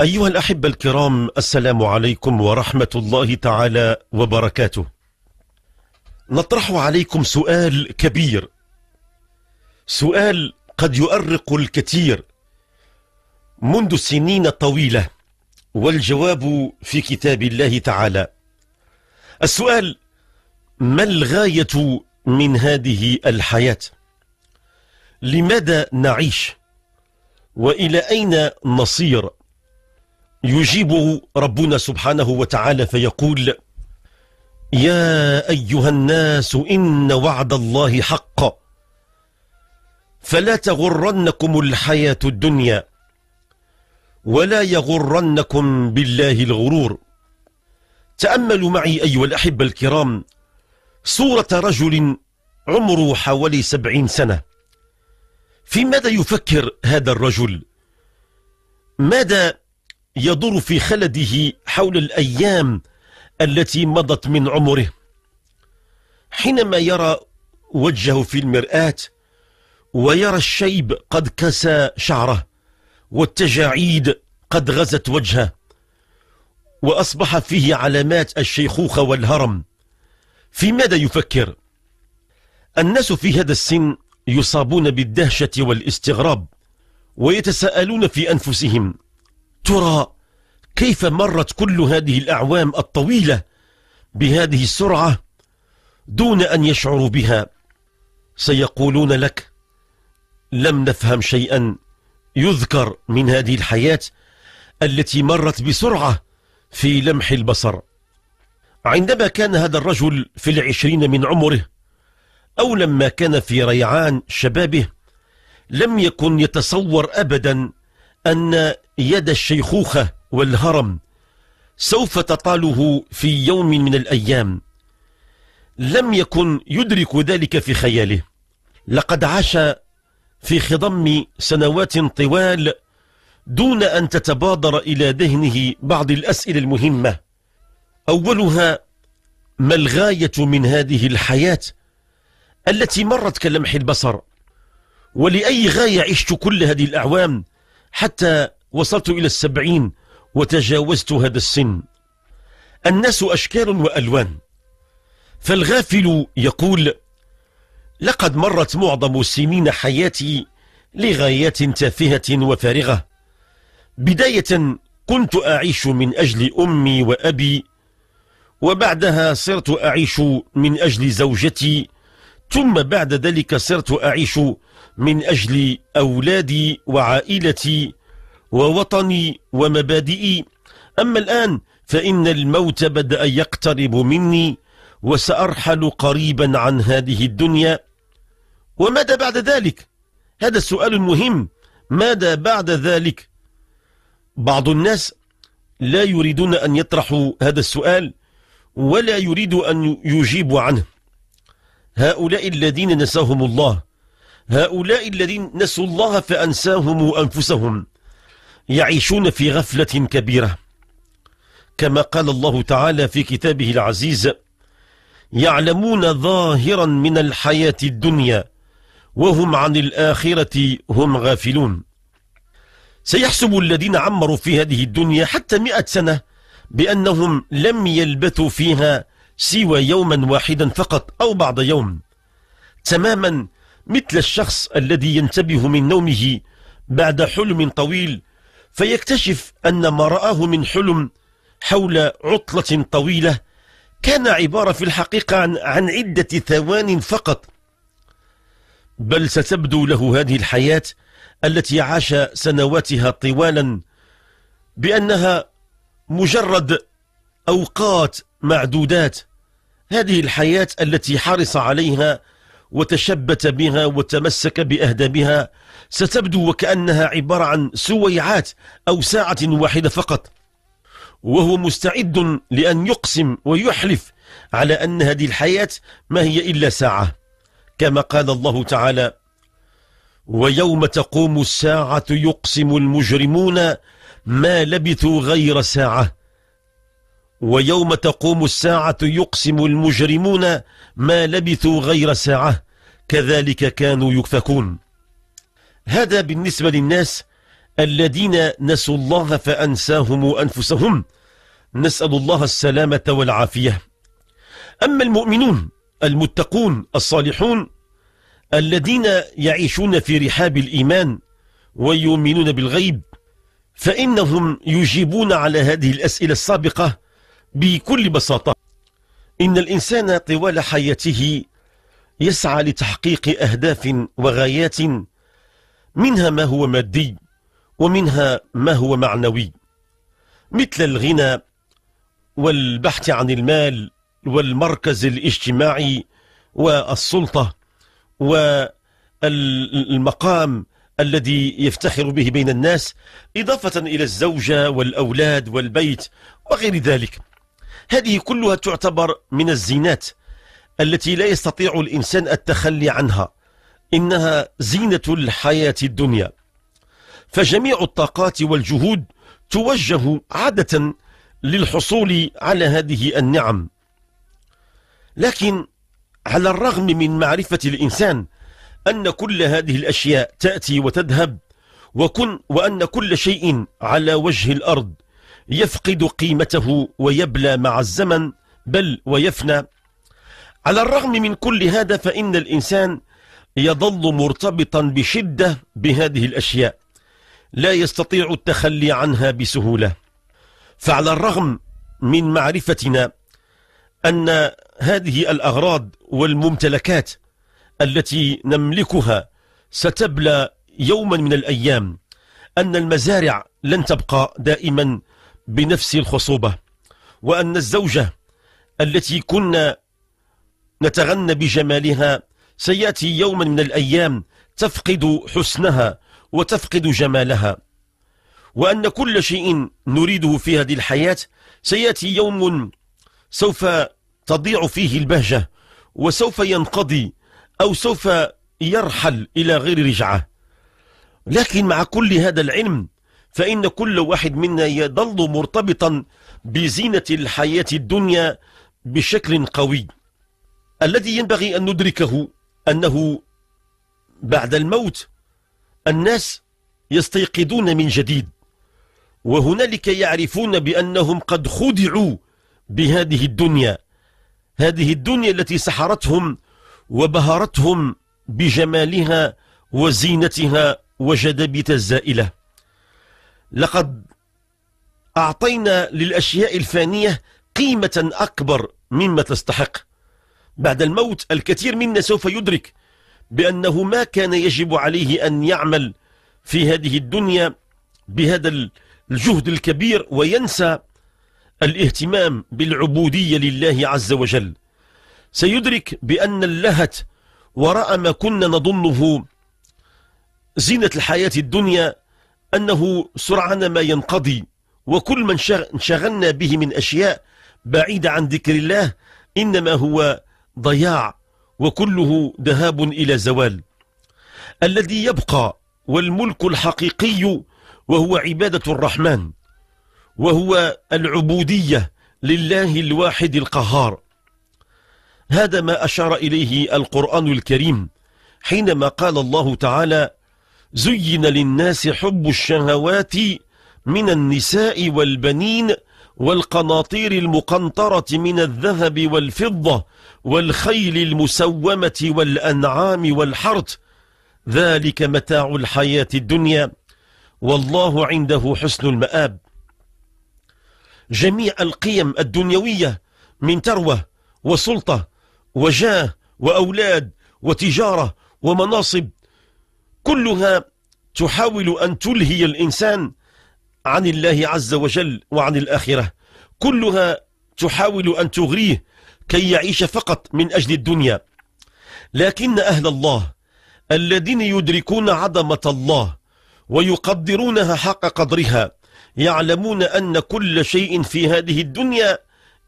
أيها الأحبة الكرام السلام عليكم ورحمة الله تعالى وبركاته نطرح عليكم سؤال كبير سؤال قد يؤرق الكثير منذ سنين طويلة والجواب في كتاب الله تعالى السؤال ما الغاية من هذه الحياة لماذا نعيش وإلى أين نصير يجيب ربنا سبحانه وتعالى فيقول يا أيها الناس إن وعد الله حق فلا تغرنكم الحياة الدنيا ولا يغرنكم بالله الغرور تأملوا معي أيها الأحبة الكرام صورة رجل عمره حوالي سبعين سنة في ماذا يفكر هذا الرجل ماذا يدور في خلده حول الأيام التي مضت من عمره حينما يرى وجهه في المرآة ويرى الشيب قد كسى شعره والتجاعيد قد غزت وجهه وأصبح فيه علامات الشيخوخة والهرم في ماذا يفكر؟ الناس في هذا السن يصابون بالدهشة والاستغراب ويتساءلون في أنفسهم ترى كيف مرت كل هذه الأعوام الطويلة بهذه السرعة دون أن يشعروا بها سيقولون لك لم نفهم شيئا يذكر من هذه الحياة التي مرت بسرعة في لمح البصر عندما كان هذا الرجل في العشرين من عمره أو لما كان في ريعان شبابه لم يكن يتصور أبدا أن يد الشيخوخة والهرم سوف تطاله في يوم من الأيام لم يكن يدرك ذلك في خياله لقد عاش في خضم سنوات طوال دون أن تتبادر إلى ذهنه بعض الأسئلة المهمة أولها ما الغاية من هذه الحياة التي مرت كلمح البصر ولأي غاية عشت كل هذه الأعوام؟ حتى وصلت إلى السبعين وتجاوزت هذا السن الناس أشكال وألوان فالغافل يقول لقد مرت معظم سنين حياتي لغايات تافهة وفارغة بداية كنت أعيش من أجل أمي وأبي وبعدها صرت أعيش من أجل زوجتي ثم بعد ذلك صرت أعيش من أجل أولادي وعائلتي ووطني ومبادئي أما الآن فإن الموت بدأ يقترب مني وسأرحل قريبا عن هذه الدنيا وماذا بعد ذلك؟ هذا سؤال مهم ماذا بعد ذلك؟ بعض الناس لا يريدون أن يطرحوا هذا السؤال ولا يريد أن يجيبوا عنه هؤلاء الذين نساهم الله هؤلاء الذين نسوا الله فأنساهم أنفسهم يعيشون في غفلة كبيرة كما قال الله تعالى في كتابه العزيز يعلمون ظاهرا من الحياة الدنيا وهم عن الآخرة هم غافلون سيحسب الذين عمروا في هذه الدنيا حتى مئة سنة بأنهم لم يلبثوا فيها سوى يوما واحدا فقط أو بعض يوم تماما مثل الشخص الذي ينتبه من نومه بعد حلم طويل فيكتشف أن ما رآه من حلم حول عطلة طويلة كان عبارة في الحقيقة عن, عن عدة ثوان فقط بل ستبدو له هذه الحياة التي عاش سنواتها طوالا بأنها مجرد أوقات معدودات هذه الحياة التي حرص عليها وتشبت بها وتمسك بأهدابها ستبدو وكأنها عبارة عن سويعات أو ساعة واحدة فقط وهو مستعد لأن يقسم ويحلف على أن هذه الحياة ما هي إلا ساعة كما قال الله تعالى ويوم تقوم الساعة يقسم المجرمون ما لبثوا غير ساعة ويوم تقوم الساعة يقسم المجرمون ما لبثوا غير ساعة كذلك كانوا يكفكون هذا بالنسبة للناس الذين نسوا الله فأنساهم أنفسهم نسأل الله السلامة والعافية أما المؤمنون المتقون الصالحون الذين يعيشون في رحاب الإيمان ويؤمنون بالغيب فإنهم يجيبون على هذه الأسئلة السابقة بكل بساطة إن الإنسان طوال حياته يسعى لتحقيق أهداف وغايات منها ما هو مادي ومنها ما هو معنوي مثل الغنى والبحث عن المال والمركز الاجتماعي والسلطة والمقام الذي يفتخر به بين الناس إضافة إلى الزوجة والأولاد والبيت وغير ذلك هذه كلها تعتبر من الزينات التي لا يستطيع الإنسان التخلي عنها إنها زينة الحياة الدنيا فجميع الطاقات والجهود توجه عادة للحصول على هذه النعم لكن على الرغم من معرفة الإنسان أن كل هذه الأشياء تأتي وتذهب وكن وأن كل شيء على وجه الأرض يفقد قيمته ويبلى مع الزمن بل ويفنى على الرغم من كل هذا فإن الإنسان يظل مرتبطا بشدة بهذه الأشياء لا يستطيع التخلي عنها بسهولة فعلى الرغم من معرفتنا أن هذه الأغراض والممتلكات التي نملكها ستبلى يوما من الأيام أن المزارع لن تبقى دائما بنفس الخصوبة وأن الزوجة التي كنا نتغنى بجمالها سيأتي يوما من الأيام تفقد حسنها وتفقد جمالها وأن كل شيء نريده في هذه الحياة سيأتي يوم سوف تضيع فيه البهجة وسوف ينقضي أو سوف يرحل إلى غير رجعة لكن مع كل هذا العلم فإن كل واحد منا يظل مرتبطا بزينة الحياة الدنيا بشكل قوي الذي ينبغي أن ندركه أنه بعد الموت الناس يستيقظون من جديد وهنالك يعرفون بأنهم قد خدعوا بهذه الدنيا هذه الدنيا التي سحرتهم وبهرتهم بجمالها وزينتها وجدبتها الزائلة لقد أعطينا للأشياء الفانية قيمة أكبر مما تستحق بعد الموت الكثير منا سوف يدرك بأنه ما كان يجب عليه أن يعمل في هذه الدنيا بهذا الجهد الكبير وينسى الاهتمام بالعبودية لله عز وجل سيدرك بأن اللهت وراء ما كنا نظنه زينة الحياة الدنيا أنه سرعان ما ينقضي وكل من انشغلنا به من أشياء بعيدة عن ذكر الله إنما هو ضياع وكله ذهاب إلى زوال الذي يبقى والملك الحقيقي وهو عبادة الرحمن وهو العبودية لله الواحد القهار هذا ما أشار إليه القرآن الكريم حينما قال الله تعالى زين للناس حب الشهوات من النساء والبنين والقناطير المقنطرة من الذهب والفضة والخيل المسومة والأنعام والحرث ذلك متاع الحياة الدنيا والله عنده حسن المآب جميع القيم الدنيوية من تروة وسلطة وجاه وأولاد وتجارة ومناصب كلها تحاول أن تلهي الإنسان عن الله عز وجل وعن الآخرة كلها تحاول أن تغريه كي يعيش فقط من أجل الدنيا لكن أهل الله الذين يدركون عظمة الله ويقدرونها حق قدرها يعلمون أن كل شيء في هذه الدنيا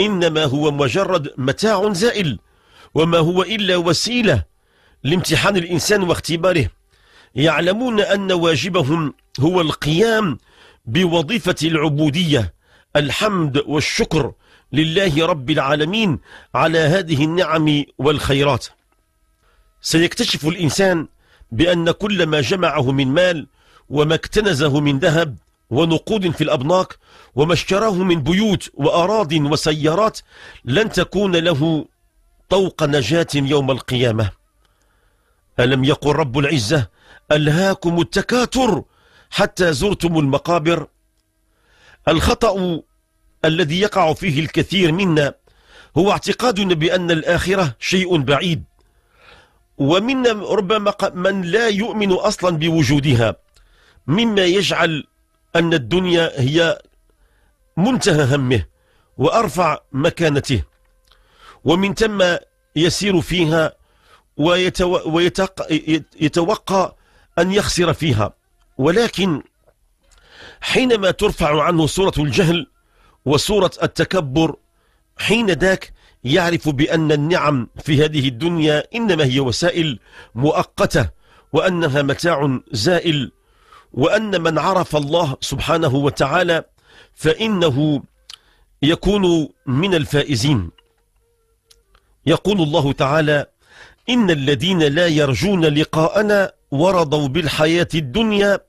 إنما هو مجرد متاع زائل وما هو إلا وسيلة لامتحان الإنسان واختباره يعلمون أن واجبهم هو القيام بوظيفة العبودية الحمد والشكر لله رب العالمين على هذه النعم والخيرات سيكتشف الإنسان بأن كل ما جمعه من مال وما اكتنزه من ذهب ونقود في الأبناك وما اشتراه من بيوت وأراض وسيارات لن تكون له طوق نجاة يوم القيامة ألم يقل رب العزة ألهاكم التكاثر حتى زرتم المقابر الخطأ الذي يقع فيه الكثير منا هو اعتقادنا بأن الآخرة شيء بعيد ومنا ربما من لا يؤمن أصلا بوجودها مما يجعل أن الدنيا هي منتهى همه وأرفع مكانته ومن ثم يسير فيها ويتوقع أن يخسر فيها ولكن حينما ترفع عنه صورة الجهل وصورة التكبر حين ذاك يعرف بأن النعم في هذه الدنيا إنما هي وسائل مؤقتة وأنها متاع زائل وأن من عرف الله سبحانه وتعالى فإنه يكون من الفائزين يقول الله تعالى إن الذين لا يرجون لقاءنا ورضوا بالحياة الدنيا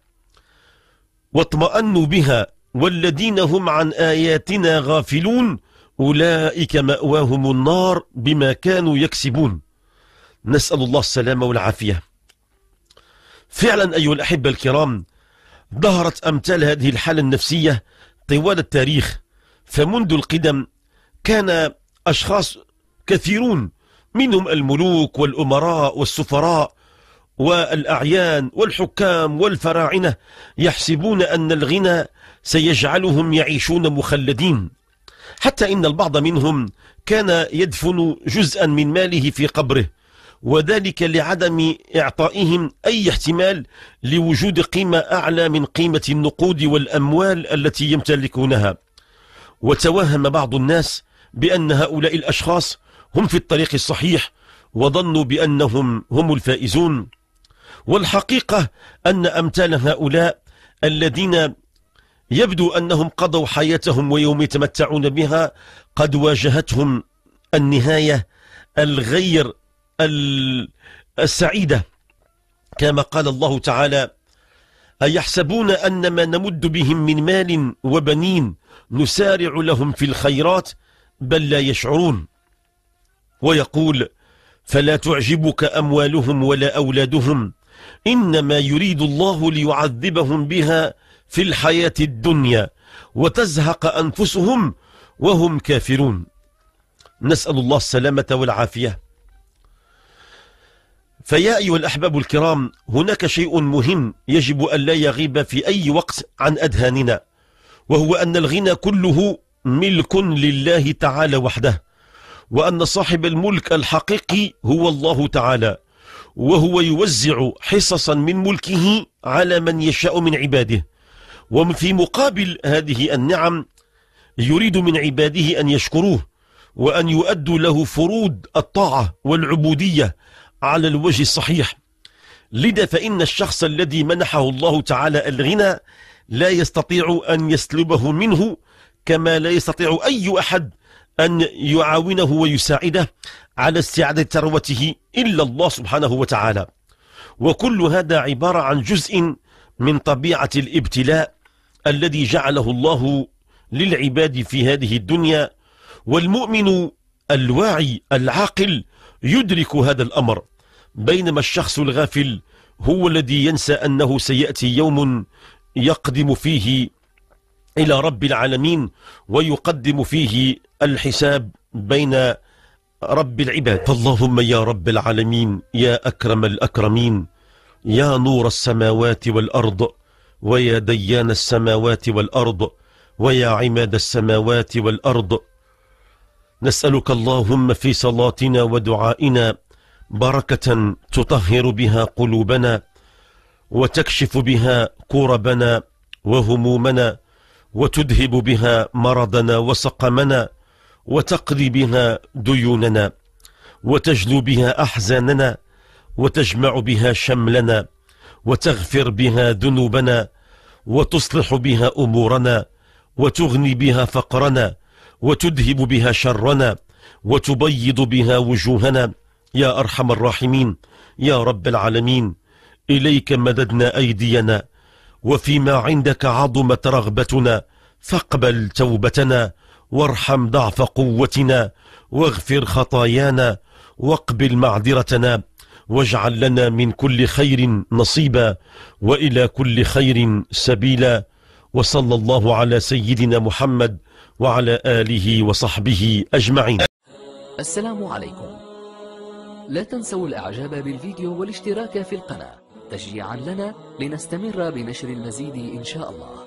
واطمأنوا بها والذين هم عن آياتنا غافلون أولئك مأواهم النار بما كانوا يكسبون نسأل الله السلامة والعافية فعلا أيها الأحبة الكرام ظهرت أمثال هذه الحالة النفسية طوال التاريخ فمنذ القدم كان أشخاص كثيرون منهم الملوك والأمراء والسفراء والأعيان والحكام والفراعنة يحسبون أن الغنى سيجعلهم يعيشون مخلدين حتى إن البعض منهم كان يدفن جزءا من ماله في قبره وذلك لعدم إعطائهم أي احتمال لوجود قيمة أعلى من قيمة النقود والأموال التي يمتلكونها وتوهم بعض الناس بأن هؤلاء الأشخاص هم في الطريق الصحيح وظنوا بأنهم هم الفائزون والحقيقة أن أمثال هؤلاء الذين يبدو أنهم قضوا حياتهم ويوم يتمتعون بها قد واجهتهم النهاية الغير السعيدة كما قال الله تعالى أيحسبون أن ما نمد بهم من مال وبنين نسارع لهم في الخيرات بل لا يشعرون ويقول فلا تعجبك أموالهم ولا أولادهم إنما يريد الله ليعذبهم بها في الحياة الدنيا وتزهق أنفسهم وهم كافرون نسأل الله السلامة والعافية فيا أيها الأحباب الكرام هناك شيء مهم يجب أن لا يغيب في أي وقت عن أذهاننا وهو أن الغنى كله ملك لله تعالى وحده وأن صاحب الملك الحقيقي هو الله تعالى وهو يوزع حصصا من ملكه على من يشاء من عباده وفي مقابل هذه النعم يريد من عباده أن يشكروه وأن يؤدوا له فروض الطاعة والعبودية على الوجه الصحيح لذا فإن الشخص الذي منحه الله تعالى الغنى لا يستطيع أن يسلبه منه كما لا يستطيع أي أحد أن يعاونه ويساعده على استعادة ثروته إلا الله سبحانه وتعالى وكل هذا عبارة عن جزء من طبيعة الابتلاء الذي جعله الله للعباد في هذه الدنيا والمؤمن الواعي العاقل يدرك هذا الأمر بينما الشخص الغافل هو الذي ينسى أنه سيأتي يوم يقدم فيه إلى رب العالمين ويقدم فيه الحساب بين رب العباد فاللهم يا رب العالمين يا أكرم الأكرمين يا نور السماوات والأرض ويا ديان السماوات والأرض ويا عماد السماوات والأرض نسألك اللهم في صلاتنا ودعائنا بركة تطهر بها قلوبنا وتكشف بها كربنا وهمومنا وتذهب بها مرضنا وسقمنا وتقضي بها ديوننا وتجلو بها أحزاننا وتجمع بها شملنا وتغفر بها ذنوبنا وتصلح بها أمورنا وتغني بها فقرنا وتذهب بها شرنا وتبيض بها وجوهنا يا أرحم الراحمين يا رب العالمين إليك مددنا أيدينا وفيما عندك عظمت رغبتنا فاقبل توبتنا وارحم ضعف قوتنا واغفر خطايانا واقبل معذرتنا واجعل لنا من كل خير نصيبا والى كل خير سبيلا وصلى الله على سيدنا محمد وعلى اله وصحبه اجمعين. السلام عليكم. لا تنسوا الاعجاب بالفيديو والاشتراك في القناه تشجيعا لنا لنستمر بنشر المزيد ان شاء الله.